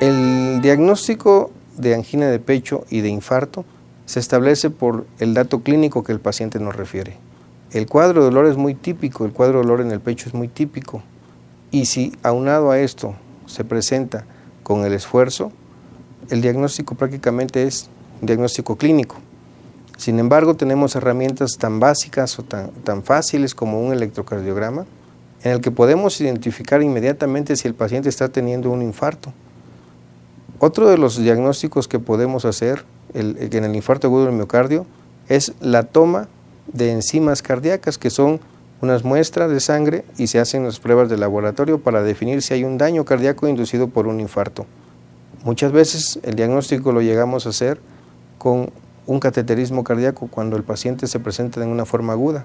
El diagnóstico de angina de pecho y de infarto se establece por el dato clínico que el paciente nos refiere. El cuadro de dolor es muy típico, el cuadro de dolor en el pecho es muy típico. Y si aunado a esto se presenta con el esfuerzo, el diagnóstico prácticamente es diagnóstico clínico. Sin embargo, tenemos herramientas tan básicas o tan, tan fáciles como un electrocardiograma, en el que podemos identificar inmediatamente si el paciente está teniendo un infarto. Otro de los diagnósticos que podemos hacer en el infarto agudo del miocardio es la toma de enzimas cardíacas, que son unas muestras de sangre y se hacen las pruebas de laboratorio para definir si hay un daño cardíaco inducido por un infarto. Muchas veces el diagnóstico lo llegamos a hacer con un cateterismo cardíaco cuando el paciente se presenta en una forma aguda.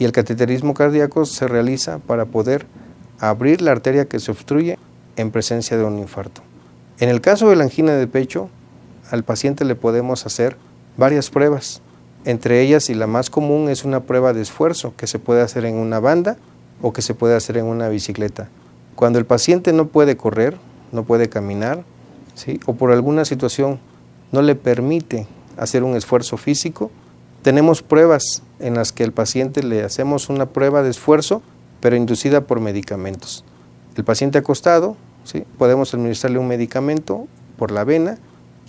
Y el cateterismo cardíaco se realiza para poder abrir la arteria que se obstruye en presencia de un infarto. En el caso de la angina de pecho, al paciente le podemos hacer varias pruebas. Entre ellas y la más común es una prueba de esfuerzo que se puede hacer en una banda o que se puede hacer en una bicicleta. Cuando el paciente no puede correr, no puede caminar, ¿sí? o por alguna situación no le permite hacer un esfuerzo físico. Tenemos pruebas en las que al paciente le hacemos una prueba de esfuerzo, pero inducida por medicamentos. El paciente acostado, ¿sí? podemos administrarle un medicamento por la vena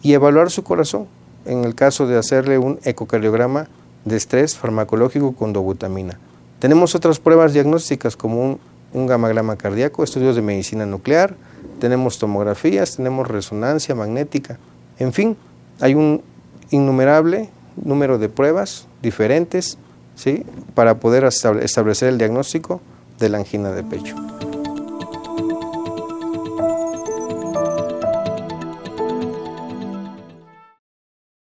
y evaluar su corazón en el caso de hacerle un ecocardiograma de estrés farmacológico con dobutamina. Tenemos otras pruebas diagnósticas como un, un gamagrama cardíaco, estudios de medicina nuclear, tenemos tomografías, tenemos resonancia magnética, en fin, hay un innumerable número de pruebas diferentes para poder establecer el diagnóstico de la angina de pecho.